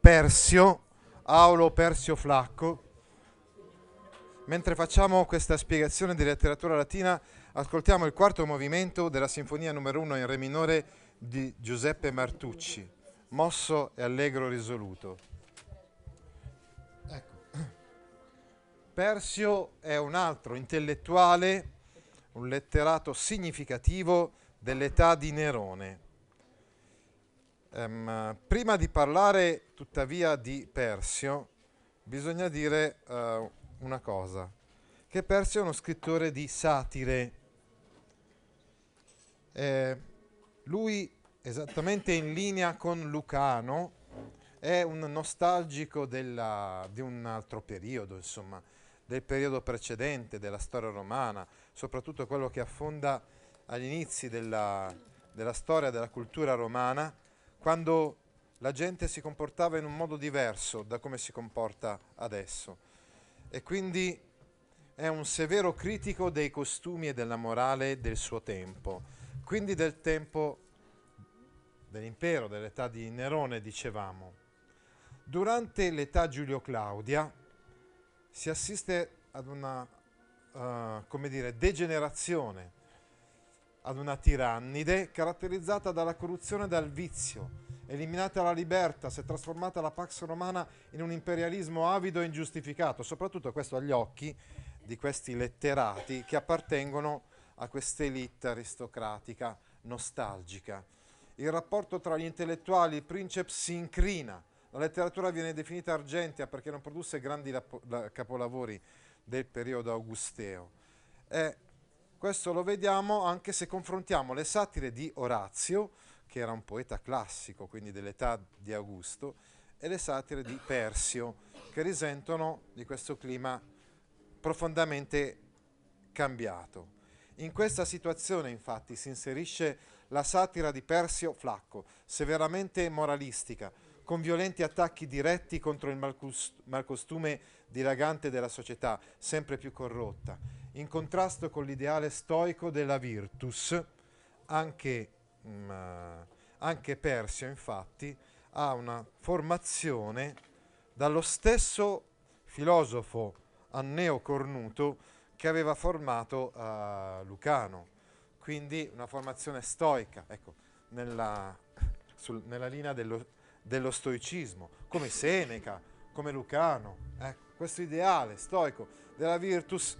Persio, Aulo Persio Flacco. Mentre facciamo questa spiegazione di letteratura latina, ascoltiamo il quarto movimento della Sinfonia numero 1 in Re minore di Giuseppe Martucci, mosso e allegro risoluto. Ecco. Persio è un altro intellettuale, un letterato significativo dell'età di Nerone Um, prima di parlare tuttavia di Persio, bisogna dire uh, una cosa, che Persio è uno scrittore di satire. Eh, lui, esattamente in linea con Lucano, è un nostalgico della, di un altro periodo, insomma, del periodo precedente della storia romana, soprattutto quello che affonda agli inizi della, della storia della cultura romana quando la gente si comportava in un modo diverso da come si comporta adesso. E quindi è un severo critico dei costumi e della morale del suo tempo, quindi del tempo dell'impero, dell'età di Nerone, dicevamo. Durante l'età Giulio Claudia si assiste ad una, uh, come dire, degenerazione ad una tirannide caratterizzata dalla corruzione e dal vizio. Eliminata la libertà, si è trasformata la Pax Romana in un imperialismo avido e ingiustificato, soprattutto questo agli occhi di questi letterati che appartengono a questa elite aristocratica nostalgica. Il rapporto tra gli intellettuali e il princeps si incrina. La letteratura viene definita argentea perché non produsse grandi capolavori del periodo augusteo. È questo lo vediamo anche se confrontiamo le satire di Orazio, che era un poeta classico, quindi dell'età di Augusto, e le satire di Persio, che risentono di questo clima profondamente cambiato. In questa situazione, infatti, si inserisce la satira di Persio Flacco, severamente moralistica, con violenti attacchi diretti contro il malcostume dilagante della società, sempre più corrotta in contrasto con l'ideale stoico della virtus. Anche, mh, mm, eh, anche Persio, infatti, ha una formazione dallo stesso filosofo Anneo Cornuto che aveva formato uh, Lucano, quindi una formazione stoica, ecco, nella, sul, nella linea dello, dello, stoicismo, come Seneca, come Lucano, ecco, questo ideale stoico della virtus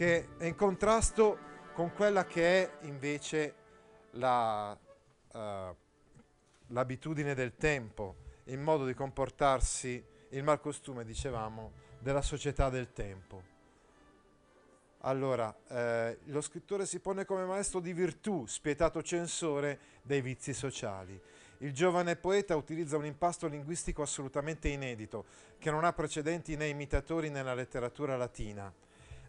che è in contrasto con quella che è invece la, uh, l'abitudine del tempo, il modo di comportarsi, il malcostume, dicevamo, della società del tempo. Allora, eh, lo scrittore si pone come maestro di virtù, spietato censore dei vizi sociali. Il giovane poeta utilizza un impasto linguistico assolutamente inedito, che non ha precedenti né imitatori nella letteratura latina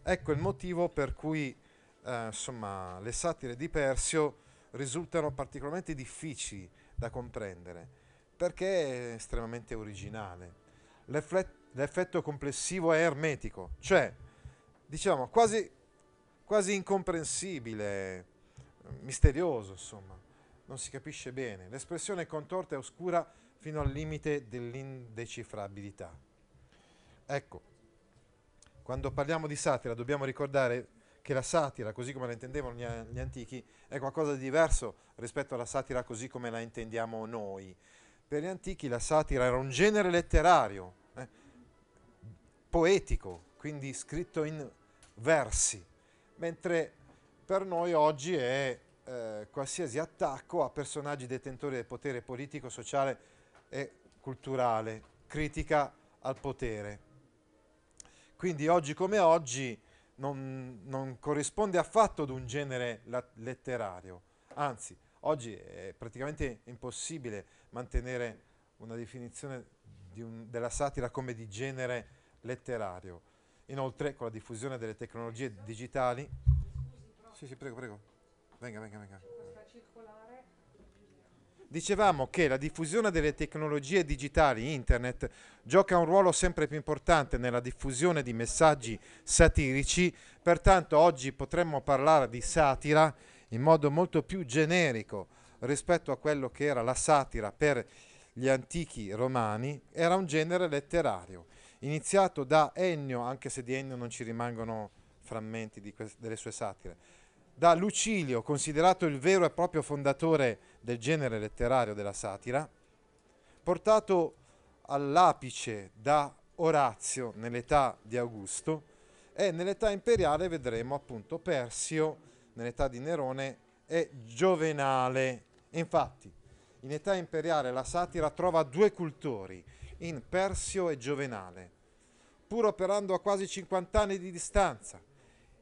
Ecco il motivo per cui eh, insomma, le satire di Persio risultano particolarmente difficili da comprendere, perché è estremamente originale. L'effetto, complessivo è ermetico, cioè diciamo quasi, quasi incomprensibile, misterioso insomma, non si capisce bene. L'espressione è contorta e oscura fino al limite dell'indecifrabilità. Ecco, quando parliamo di satira dobbiamo ricordare che la satira, così come la intendevano gli, gli antichi, è qualcosa di diverso rispetto alla satira così come la intendiamo noi. Per gli antichi la satira era un genere letterario, eh, poetico, quindi scritto in versi, mentre per noi oggi è eh, qualsiasi attacco a personaggi detentori del potere politico, sociale e culturale, critica al potere. Quindi oggi come oggi non, non corrisponde affatto ad un genere la- letterario, anzi oggi è praticamente impossibile mantenere una definizione un, della satira come di genere letterario. Inoltre con la diffusione delle tecnologie digitali... sì, sì, prego, prego. Venga, venga, venga. Questa circolare dicevamo che la diffusione delle tecnologie digitali internet gioca un ruolo sempre più importante nella diffusione di messaggi satirici, pertanto oggi potremmo parlare di satira in modo molto più generico rispetto a quello che era la satira per gli antichi romani, era un genere letterario, iniziato da Ennio, anche se di Ennio non ci rimangono frammenti que- delle sue satire, da Lucilio, considerato il vero e proprio fondatore di del genere letterario della satira, portato all'apice da Orazio nell'età di Augusto e nell'età imperiale vedremo appunto Persio nell'età di Nerone e Giovenale. Infatti, in età imperiale la satira trova due cultori, in Persio e Giovenale, pur operando a quasi 50 anni di distanza.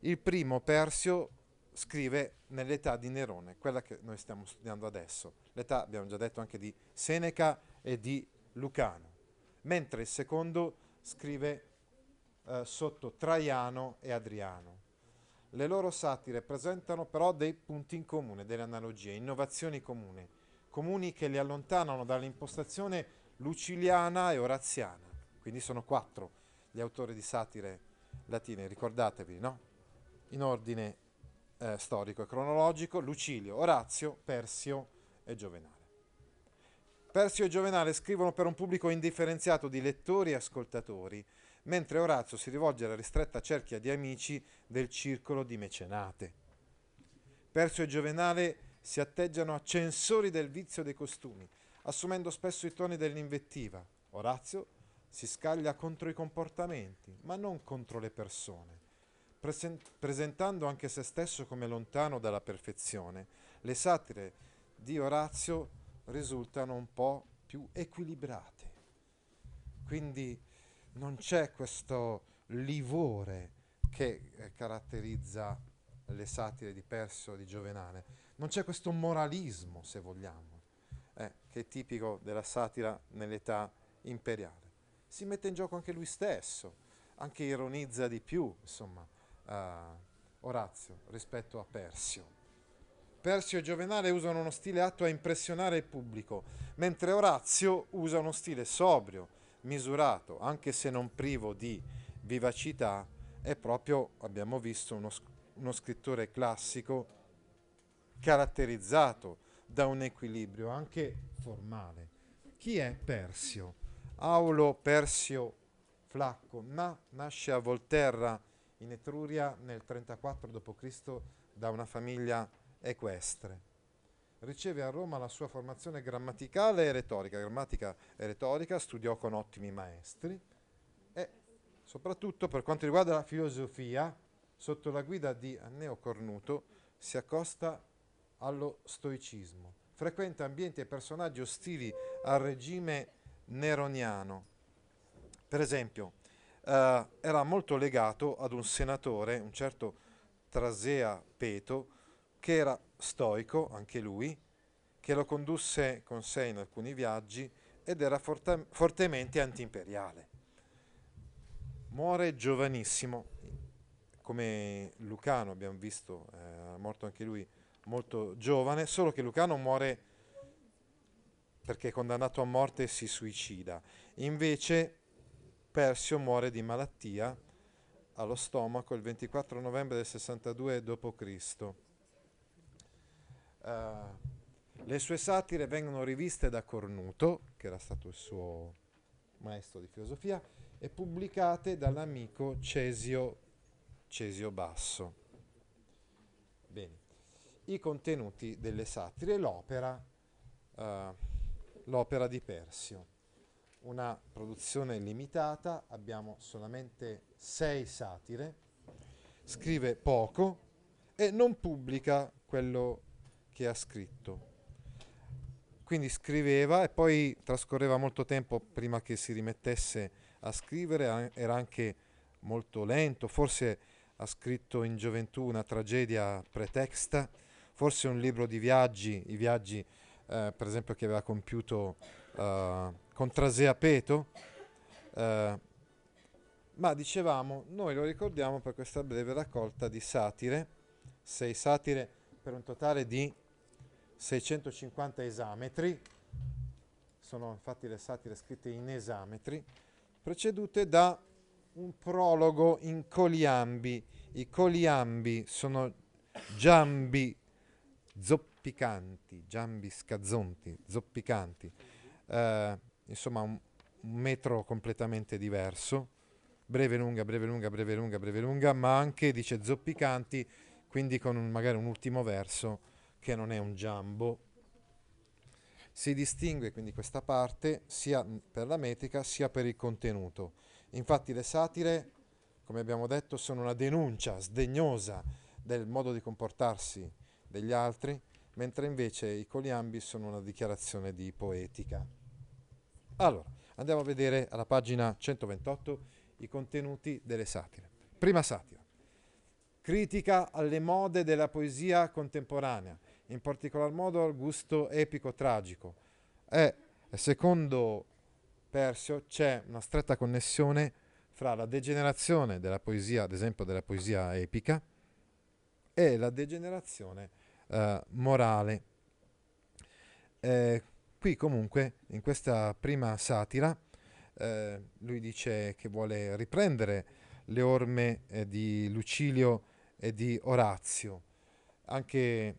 Il primo, Persio, scrive nell'età di Nerone, quella che noi stiamo studiando adesso, l'età abbiamo già detto anche di Seneca e di Lucano, mentre il secondo scrive eh, sotto Traiano e Adriano. Le loro satire presentano però dei punti in comune, delle analogie, innovazioni comune, comuni che li allontanano dall'impostazione luciliana e oraziana. Quindi sono quattro gli autori di satire latine, ricordatevi, no? In ordine eh, storico e cronologico, Lucilio, Orazio, Persio e Giovenale. Persio e Giovenale scrivono per un pubblico indifferenziato di lettori e ascoltatori, mentre Orazio si rivolge alla ristretta cerchia di amici del circolo di mecenate. Persio e Giovenale si atteggiano a censori del vizio dei costumi, assumendo spesso i toni dell'invettiva. Orazio si scaglia contro i comportamenti, ma non contro le persone presentando anche se stesso come lontano dalla perfezione. Le satire di Orazio risultano un po' più equilibrate. Quindi non c'è questo livore che eh, caratterizza le satire di Persio e di Giovenale. Non c'è questo moralismo, se vogliamo, eh, che è tipico della satira nell'età imperiale. Si mette in gioco anche lui stesso, anche ironizza di più, insomma uh, Orazio rispetto a Persio. Persio e Giovenale usano uno stile atto a impressionare il pubblico, mentre Orazio usa uno stile sobrio, misurato, anche se non privo di vivacità, è proprio, abbiamo visto, uno, uno scrittore classico caratterizzato da un equilibrio anche formale. Chi è Persio? Aulo Persio Flacco, ma nasce a Volterra in Etruria nel 34 d.C. da una famiglia equestre. Riceve a Roma la sua formazione grammaticale e retorica, grammatica e retorica, studiò con ottimi maestri e soprattutto per quanto riguarda la filosofia, sotto la guida di Anneo Cornuto si accosta allo stoicismo. Frequenta ambienti e personaggi ostili al regime neroniano. Per esempio, eh, era molto legato ad un senatore, un certo Trasea Peto, che era stoico, anche lui, che lo condusse con sé in alcuni viaggi ed era forte, fortemente antiimperiale. Muore giovanissimo, come Lucano abbiamo visto, è eh, morto anche lui molto giovane, solo che Lucano muore perché condannato a morte si suicida. Invece Persio muore di malattia allo stomaco il 24 novembre del 62 d.C. Uh, le sue satire vengono riviste da Cornuto, che era stato il suo maestro di filosofia, e pubblicate dall'amico Cesio, Cesio Basso. Bene. I contenuti delle satire, l'opera, uh, l'opera di Persio una produzione limitata, abbiamo solamente sei satire, scrive poco e non pubblica quello che ha scritto. Quindi scriveva e poi trascorreva molto tempo prima che si rimettesse a scrivere, era anche molto lento, forse ha scritto in gioventù una tragedia pretexta, forse un libro di viaggi, i viaggi eh, per esempio che aveva compiuto eh, con Trasea Peto. Eh, ma dicevamo, noi lo ricordiamo per questa breve raccolta di satire, sei satire per un totale di 650 esametri, sono infatti le satire scritte in esametri, precedute da un prologo in coliambi. I coliambi sono giambi zoppicanti, giambi scazzonti, zoppicanti. Eh, insomma un, un metro completamente diverso, breve lunga, breve lunga, breve lunga, breve lunga, ma anche dice zoppicanti, quindi con un, magari un ultimo verso che non è un giambo. Si distingue quindi questa parte sia per la metrica sia per il contenuto. Infatti le satire, come abbiamo detto, sono una denuncia sdegnosa del modo di comportarsi degli altri, mentre invece i coliambi sono una dichiarazione di poetica. Allora, andiamo a vedere alla pagina 128 i contenuti delle satire. Prima satira. Critica alle mode della poesia contemporanea, in particolar modo al gusto epico-tragico. E, secondo Persio, c'è una stretta connessione fra la degenerazione della poesia, ad esempio della poesia epica, e la degenerazione eh, morale. Eh, Qui comunque, in questa prima satira, eh, lui dice che vuole riprendere le orme eh, di Lucilio e di Orazio, anche,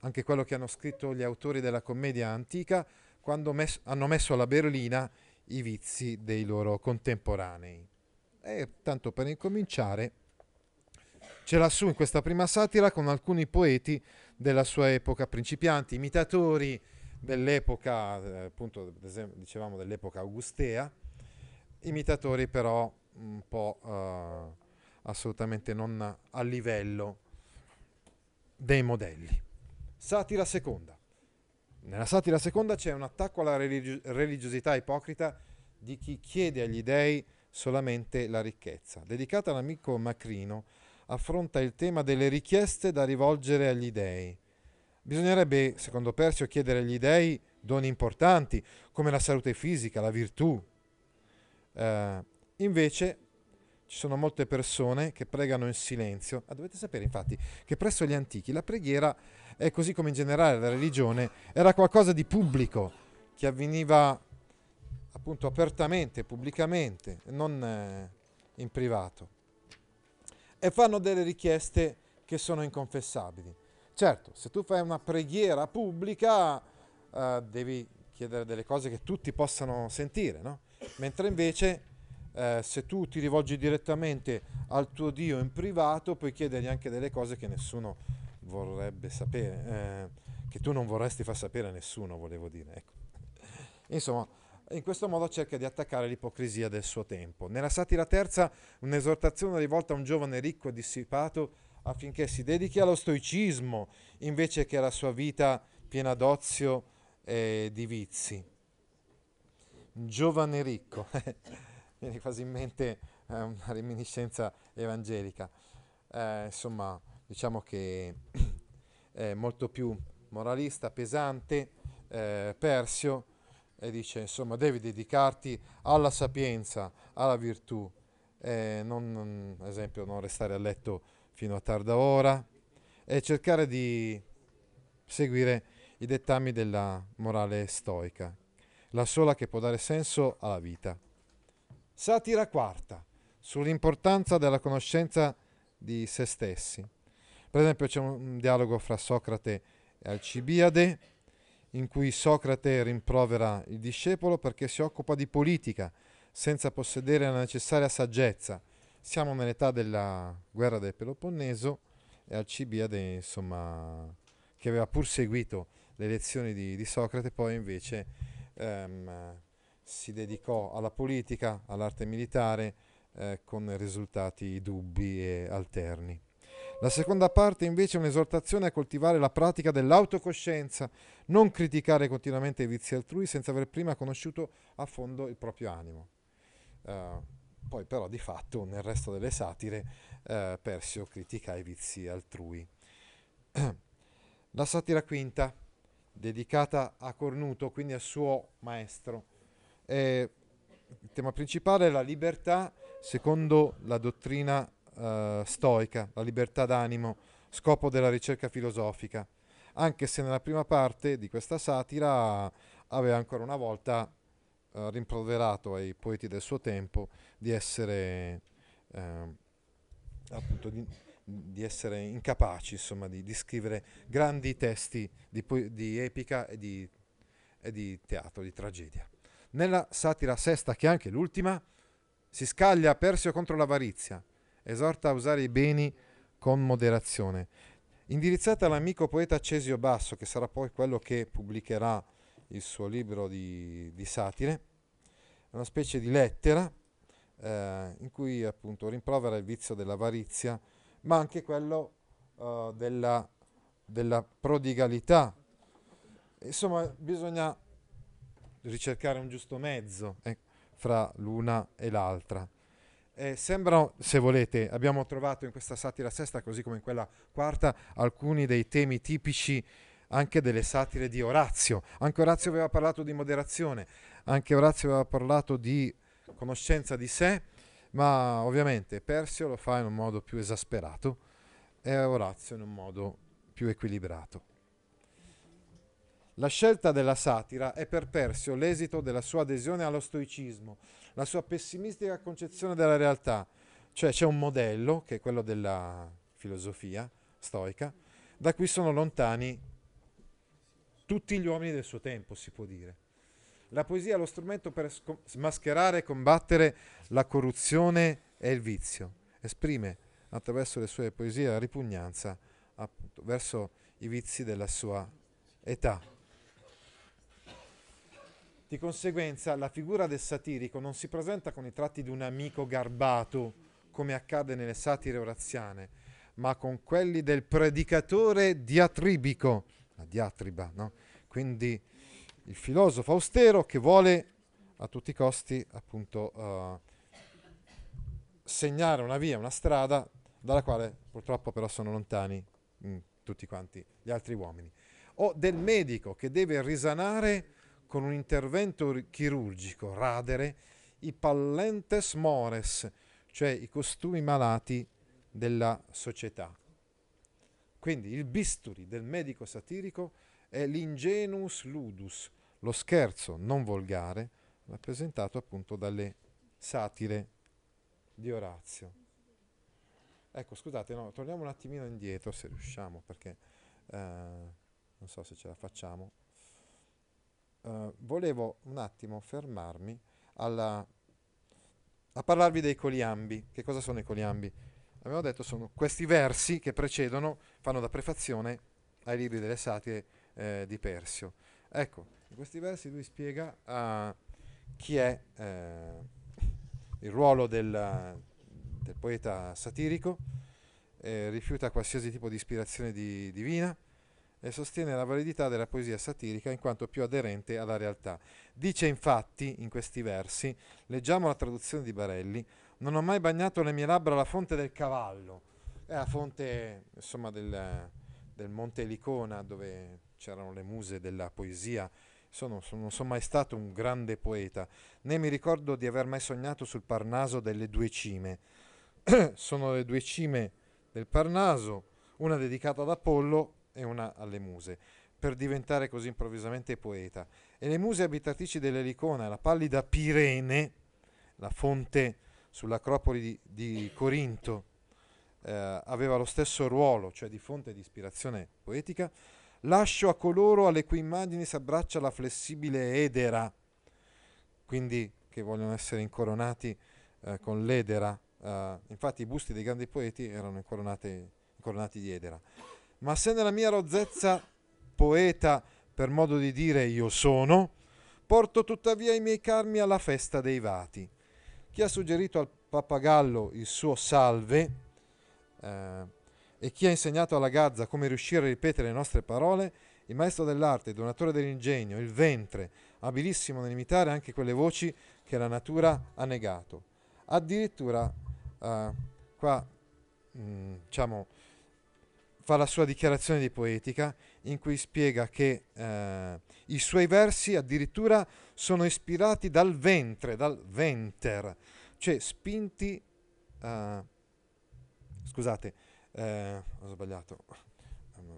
anche, quello che hanno scritto gli autori della commedia antica quando mes- hanno messo alla berlina i vizi dei loro contemporanei. E tanto per incominciare, ce l'ha su in questa prima satira con alcuni poeti della sua epoca principianti, imitatori, dell'epoca, eh, appunto, dicevamo dell'epoca augustea, imitatori però un po' eh, assolutamente non a livello dei modelli. Satira seconda. Nella satira seconda c'è un attacco alla religio- religiosità ipocrita di chi chiede agli dèi solamente la ricchezza. Dedicata all'amico Macrino, affronta il tema delle richieste da rivolgere agli dèi. Bisognerebbe, secondo Persio, chiedere agli dei doni importanti, come la salute fisica, la virtù. Eh, invece ci sono molte persone che pregano in silenzio. Ah, dovete sapere, infatti, che presso gli antichi la preghiera è così come in generale la religione, era qualcosa di pubblico, che avveniva appunto apertamente, pubblicamente, non eh, in privato. E fanno delle richieste che sono inconfessabili. Certo, se tu fai una preghiera pubblica eh, devi chiedere delle cose che tutti possano sentire, no? Mentre invece eh, se tu ti rivolgi direttamente al tuo Dio in privato puoi chiedergli anche delle cose che nessuno vorrebbe sapere, eh, che tu non vorresti far sapere a nessuno, volevo dire. Ecco. Insomma, in questo modo cerca di attaccare l'ipocrisia del suo tempo. Nella satira terza, un'esortazione rivolta a un giovane ricco e dissipato affinché si dedichi allo stoicismo invece che alla sua vita piena d'ozio e di vizi. Giovane ricco, viene quasi in mente eh, una reminiscenza evangelica, eh, insomma diciamo che è molto più moralista, pesante, eh, persio, e dice insomma devi dedicarti alla sapienza, alla virtù, eh, non, ad esempio non restare a letto fino a tarda ora e cercare di seguire i dettami della morale stoica, la sola che può dare senso alla vita. Satira quarta sull'importanza della conoscenza di se stessi. Per esempio c'è un dialogo fra Socrate e Alcibiade in cui Socrate rimprovera il discepolo perché si occupa di politica senza possedere la necessaria saggezza siamo nell'età della guerra del Peloponneso e Alcibiade, insomma, che aveva pur seguito le lezioni di, di Socrate, poi invece ehm, si dedicò alla politica, all'arte militare, eh, con risultati dubbi e alterni. La seconda parte invece è un'esortazione a coltivare la pratica dell'autocoscienza, non criticare continuamente i vizi altrui senza aver prima conosciuto a fondo il proprio animo. Uh, poi però di fatto nel resto delle satire eh, Persio critica i vizi altrui. La satira quinta, dedicata a Cornuto, quindi al suo maestro. Eh, il tema principale è la libertà secondo la dottrina eh, stoica, la libertà d'animo, scopo della ricerca filosofica, anche se nella prima parte di questa satira aveva ancora una volta eh, rimproverato ai poeti del suo tempo di essere, eh, appunto, di, di essere incapaci insomma, di, di, scrivere grandi testi di, di epica e, e di teatro, di tragedia. Nella satira sesta, che è anche l'ultima, si scaglia Persio contro l'avarizia, esorta a usare i beni con moderazione indirizzata all'amico poeta Cesio Basso, che sarà poi quello che pubblicherà il suo libro di, di satire, una specie di lettera eh, in cui appunto rimprovera il vizio dell'avarizia, ma anche quello eh, della, della prodigalità. Insomma, bisogna ricercare un giusto mezzo eh, fra l'una e l'altra. Eh, sembrano, se volete, abbiamo trovato in questa satira sesta, così come in quella quarta, alcuni dei temi tipici anche delle satire di Orazio. Anche Orazio aveva parlato di moderazione, anche Orazio aveva parlato di conoscenza di sé, ma ovviamente Persio lo fa in un modo più esasperato e Orazio in un modo più equilibrato. La scelta della satira è per Persio l'esito della sua adesione allo stoicismo, la sua pessimistica concezione della realtà, cioè c'è un modello, che è quello della filosofia stoica, da cui sono lontani tutti gli uomini del suo tempo, si può dire. La poesia è lo strumento per smascherare e combattere la corruzione e il vizio. Esprime attraverso le sue poesie la ripugnanza appunto, verso i vizi della sua età. Di conseguenza la figura del satirico non si presenta con i tratti di un amico garbato, come accade nelle satire oraziane, ma con quelli del predicatore diatribico, la diatriba, no? Quindi il filosofo austero che vuole a tutti i costi appunto uh, segnare una via, una strada dalla quale purtroppo però sono lontani mh, mm, tutti quanti gli altri uomini. O del medico che deve risanare con un intervento chirurgico, radere, i pallentes mores, cioè i costumi malati della società. Quindi il bisturi del medico satirico è l'ingenus ludus, lo scherzo non volgare, rappresentato appunto dalle satire di Orazio. Ecco, scusate, no, torniamo un attimino indietro se riusciamo, perché eh, non so se ce la facciamo. Eh, volevo un attimo fermarmi alla, a parlarvi dei coliambi. Che cosa sono i coliambi? abbiamo detto, sono questi versi che precedono, fanno da prefazione ai libri delle satire eh, di Persio. Ecco, in questi versi lui spiega uh, chi è uh, il ruolo del, del poeta satirico, eh, rifiuta qualsiasi tipo di ispirazione di, divina e sostiene la validità della poesia satirica in quanto più aderente alla realtà. Dice infatti in questi versi, leggiamo la traduzione di Barelli, non ho mai bagnato le mie labbra alla fonte del cavallo, è la fonte insomma, del, del, Monte Licona dove c'erano le muse della poesia. Sono, sono, non sono mai stato un grande poeta, né mi ricordo di aver mai sognato sul Parnaso delle due cime. sono le due cime del Parnaso, una dedicata ad Apollo e una alle muse per diventare così improvvisamente poeta. E le muse abitatrici dell'Elicona, la pallida Pirene, la fonte sull'Acropoli di, di Corinto eh, aveva lo stesso ruolo, cioè di fonte di ispirazione poetica, lascio a coloro alle cui immagini si abbraccia la flessibile edera, quindi che vogliono essere incoronati eh, con l'edera. Eh, infatti i busti dei grandi poeti erano incoronati, incoronati di edera. Ma se nella mia rozzezza poeta, per modo di dire, io sono, porto tuttavia i miei carmi alla festa dei vati chi ha suggerito al pappagallo il suo salve eh, e chi ha insegnato alla gazza come riuscire a ripetere le nostre parole, il maestro dell'arte, il donatore dell'ingegno, il ventre, abilissimo nell'imitare anche quelle voci che la natura ha negato. Addirittura, eh, qua, mh, mm, diciamo, fa la sua dichiarazione di poetica in cui spiega che eh, i suoi versi addirittura sono ispirati dal ventre, dal venter, cioè spinti, eh, scusate, eh, ho sbagliato,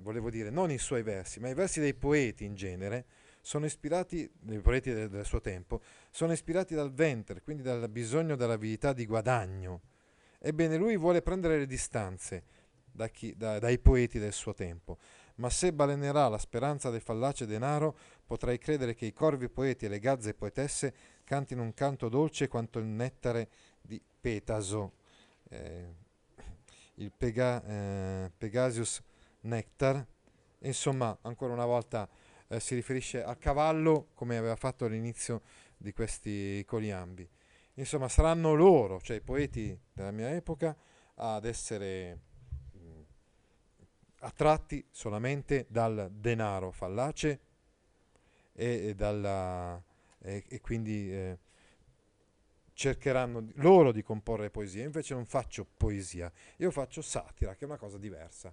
volevo dire non i suoi versi, ma i versi dei poeti in genere, sono ispirati, i poeti del, del suo tempo, sono ispirati dal ventre, quindi dal bisogno dell'avidità di guadagno. Ebbene, lui vuole prendere le distanze da chi, da, dai poeti del suo tempo. Ma se balenerà la speranza del fallace denaro, potrai credere che i corvi poeti e le gazze poetesse cantino un canto dolce quanto il nettare di Petaso. Eh, il Pega, eh, Pegasius Nectar. Insomma, ancora una volta eh, si riferisce a cavallo come aveva fatto all'inizio di questi coliambi. Insomma, saranno loro, cioè i poeti della mia epoca, ad essere attratti solamente dal denaro fallace e, e, dalla, e, e quindi eh, cercheranno loro di comporre poesia, invece non faccio poesia, io faccio satira, che è una cosa diversa.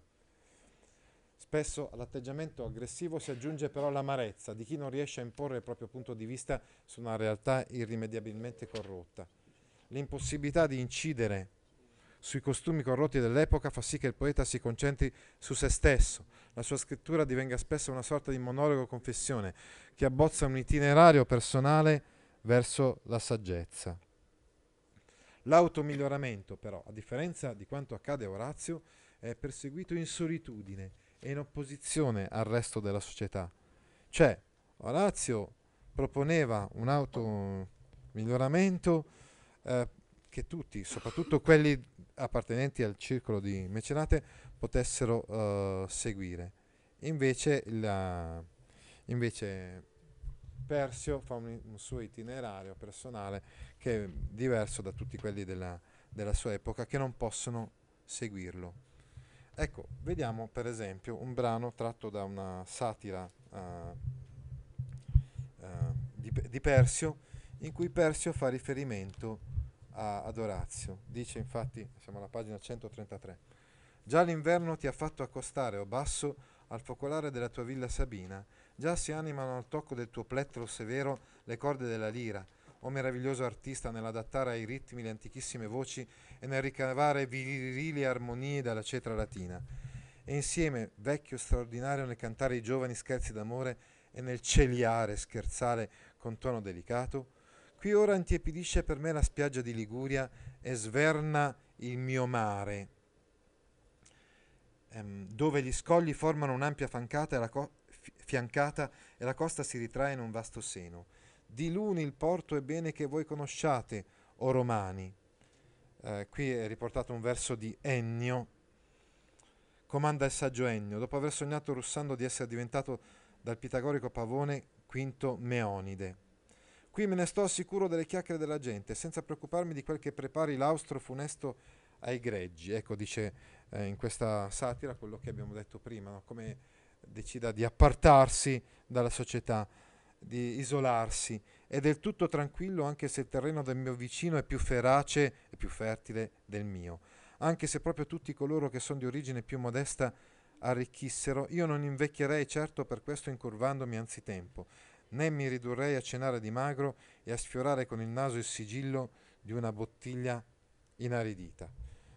Spesso all'atteggiamento aggressivo si aggiunge però l'amarezza di chi non riesce a imporre il proprio punto di vista su una realtà irrimediabilmente corrotta. L'impossibilità di incidere sui costumi corrotti dell'epoca fa sì che il poeta si concentri su se stesso. La sua scrittura divenga spesso una sorta di monologo confessione che abbozza un itinerario personale verso la saggezza. L'automiglioramento, però, a differenza di quanto accade a Orazio, è perseguito in solitudine e in opposizione al resto della società. Cioè, Orazio proponeva un automiglioramento eh, che tutti, soprattutto quelli appartenenti al circolo di mecenate potessero uh, seguire. Invece, la, invece, Persio fa un, un, suo itinerario personale che è diverso da tutti quelli della, della sua epoca che non possono seguirlo. Ecco, vediamo per esempio un brano tratto da una satira uh, uh, di, di Persio in cui Persio fa riferimento ad Orazio. Dice infatti, siamo alla pagina 133, già l'inverno ti ha fatto accostare, o basso, al focolare della tua villa Sabina, già si animano al tocco del tuo plettro severo le corde della lira, o meraviglioso artista nell'adattare ai ritmi le antichissime voci e nel ricavare virili armonie dalla cetra latina. E insieme, vecchio straordinario nel cantare i giovani scherzi d'amore e nel celiare scherzare con tono delicato, qui ora intiepidisce per me la spiaggia di Liguria e sverna il mio mare, ehm, dove gli scogli formano un'ampia fiancata e, co- fiancata e la costa si ritrae in un vasto seno. Di Luni il porto è bene che voi conosciate, o romani. Eh, qui è riportato un verso di Ennio, comanda il saggio Ennio, dopo aver sognato russando di essere diventato dal pitagorico pavone quinto Meonide. Qui me ne sto sicuro delle chiacchiere della gente, senza preoccuparmi di quel che prepari l'austro funesto ai greggi. Ecco, dice eh, in questa satira quello che abbiamo detto prima, no? come decida di appartarsi dalla società, di isolarsi. È del tutto tranquillo anche se il terreno del mio vicino è più ferace e più fertile del mio. Anche se proprio tutti coloro che sono di origine più modesta arricchissero, io non invecchierei certo per questo incurvandomi anzitempo né mi ridurrei a cenare di magro e a sfiorare con il naso il sigillo di una bottiglia inaridita.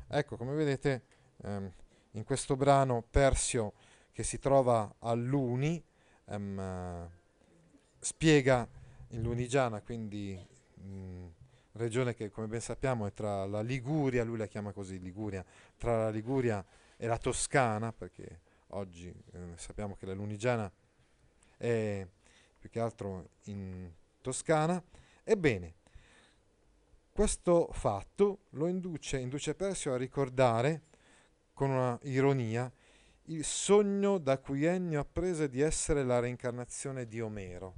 Ecco, come vedete, ehm, in questo brano Persio, che si trova a Luni, ehm, spiega in Lunigiana, quindi mh, mm, regione che come ben sappiamo è tra la Liguria, lui la chiama così Liguria, tra la Liguria e la Toscana, perché oggi eh, sappiamo che la Lunigiana è più che altro in Toscana. Ebbene, questo fatto lo induce, induce Persio a ricordare, con una ironia, il sogno da cui Ennio apprese di essere la reincarnazione di Omero.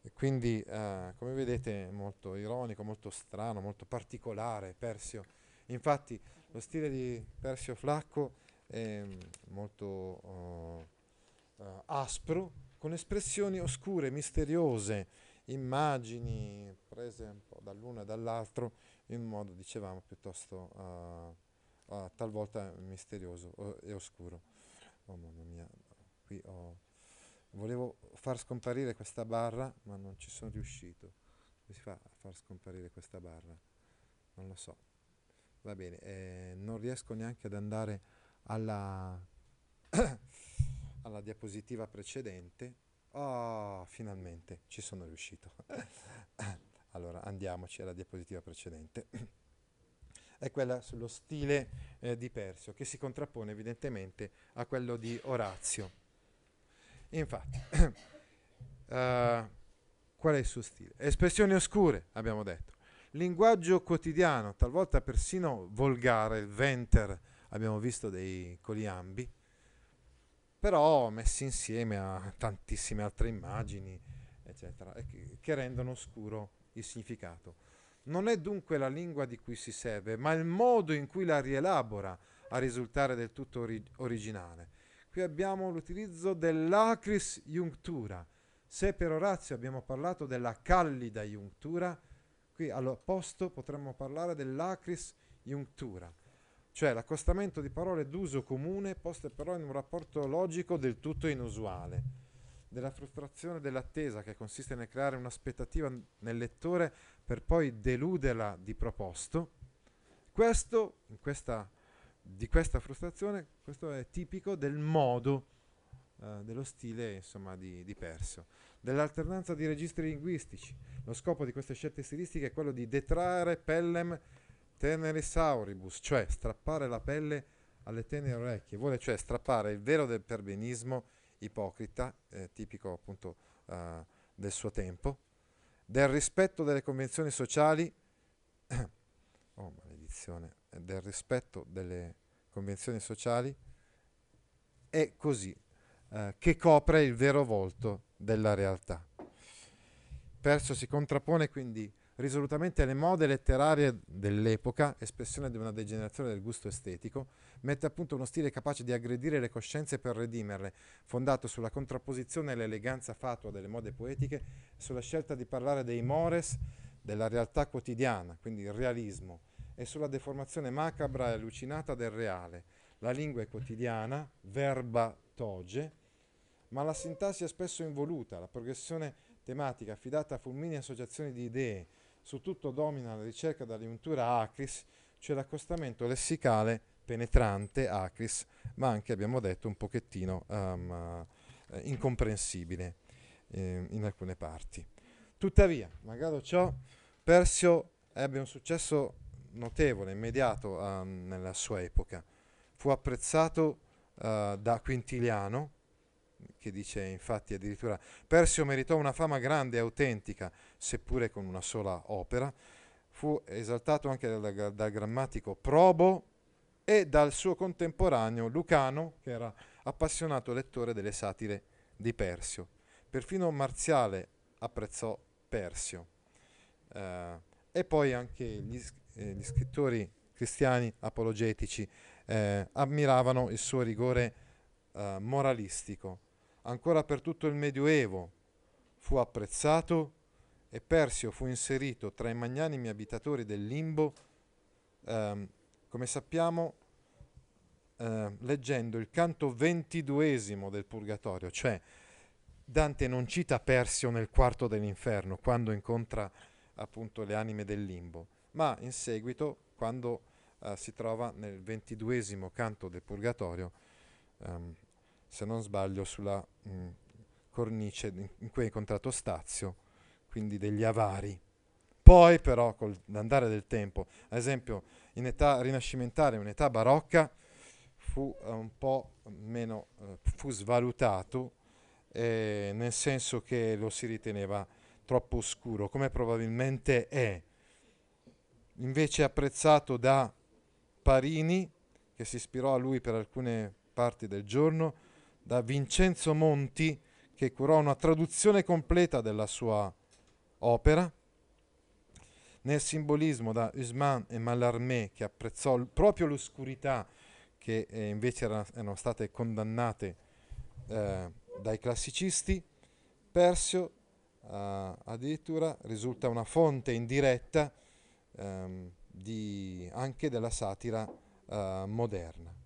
E quindi, eh, come vedete, molto ironico, molto strano, molto particolare Persio. Infatti, lo stile di Persio Flacco è mm, molto oh, eh, aspro, con espressioni oscure, misteriose, immagini prese un po' dall'uno e dall'altro in un modo, dicevamo, piuttosto uh, uh, talvolta misterioso uh, e oscuro. Oh mamma mia, qui ho... Volevo far scomparire questa barra, ma non ci sono riuscito. Come si fa a far scomparire questa barra? Non lo so. Va bene, eh, non riesco neanche ad andare alla... alla diapositiva precedente. Oh, finalmente ci sono riuscito. allora, andiamoci alla diapositiva precedente. È quella sullo stile eh, di Persio, che si contrappone evidentemente a quello di Orazio. Infatti, uh, qual è il suo stile? Espressioni oscure, abbiamo detto. Linguaggio quotidiano, talvolta persino volgare, il venter, abbiamo visto dei coliambi però messi insieme a tantissime altre immagini, eccetera, che rendono oscuro il significato. Non è dunque la lingua di cui si serve, ma il modo in cui la rielabora a risultare del tutto ori- originale. Qui abbiamo l'utilizzo dell'acris junctura. Se per Orazio abbiamo parlato della callida junctura, qui all'opposto potremmo parlare dell'acris junctura cioè l'accostamento di parole d'uso comune poste però in un rapporto logico del tutto inusuale, della frustrazione dell'attesa che consiste nel creare un'aspettativa nel lettore per poi deluderla di proposto. Questo, questa, di questa frustrazione, questo è tipico del modo, eh, dello stile insomma, di, di Persio, dell'alternanza di registri linguistici. Lo scopo di queste scelte stilistiche è quello di detrarre Pellem Teneris auribus, cioè strappare la pelle alle tenere orecchie, vuole cioè strappare il velo del perbenismo ipocrita, eh, tipico appunto eh, del suo tempo, del rispetto delle convenzioni sociali, oh maledizione, eh, del rispetto delle convenzioni sociali, e così, eh, che copre il vero volto della realtà. Perso si contrappone quindi risolutamente le mode letterarie dell'epoca, espressione di una degenerazione del gusto estetico, mette a punto uno stile capace di aggredire le coscienze per redimerle, fondato sulla contrapposizione e l'eleganza fatua delle mode poetiche, sulla scelta di parlare dei mores, della realtà quotidiana, quindi il realismo, e sulla deformazione macabra e allucinata del reale. La lingua è quotidiana, verba toge, ma la sintassi è spesso involuta, la progressione tematica affidata a fulmini associazioni di idee, su tutto domina la ricerca della giuntura acris, cioè l'accostamento lessicale penetrante acris, ma anche, abbiamo detto, un pochettino um, uh, incomprensibile eh, in alcune parti. Tuttavia, malgrado ciò, Persio ebbe un successo notevole, immediato um, nella sua epoca. Fu apprezzato uh, da Quintiliano, che dice infatti addirittura Persio meritò una fama grande e autentica, seppure con una sola opera, fu esaltato anche dal, dal grammatico Probo e dal suo contemporaneo Lucano, che era appassionato lettore delle satire di Persio. Perfino Marziale apprezzò Persio. Eh, e poi anche gli, eh, gli scrittori cristiani apologetici eh, ammiravano il suo rigore eh, moralistico ancora per tutto il Medioevo, fu apprezzato e Persio fu inserito tra i magnanimi abitatori del limbo, ehm, come sappiamo, eh, leggendo il canto ventiduesimo del Purgatorio, cioè Dante non cita Persio nel quarto dell'inferno, quando incontra appunto le anime del limbo, ma in seguito, quando eh, si trova nel ventiduesimo canto del Purgatorio, ehm, se non sbaglio, sulla mh, mm, cornice in cui è incontrato Stazio, quindi degli avari. Poi però, con l'andare del tempo, ad esempio in età rinascimentale, in età barocca, fu eh, un po' meno, eh, fu svalutato, eh, nel senso che lo si riteneva troppo oscuro, come probabilmente è. Invece apprezzato da Parini, che si ispirò a lui per alcune parti del giorno, da Vincenzo Monti, che curò una traduzione completa della sua opera, nel simbolismo da Usman e Mallarmé, che apprezzò proprio l'oscurità che eh, invece erano, erano, state condannate eh, dai classicisti, Persio eh, addirittura risulta una fonte indiretta ehm, di, anche della satira eh, moderna.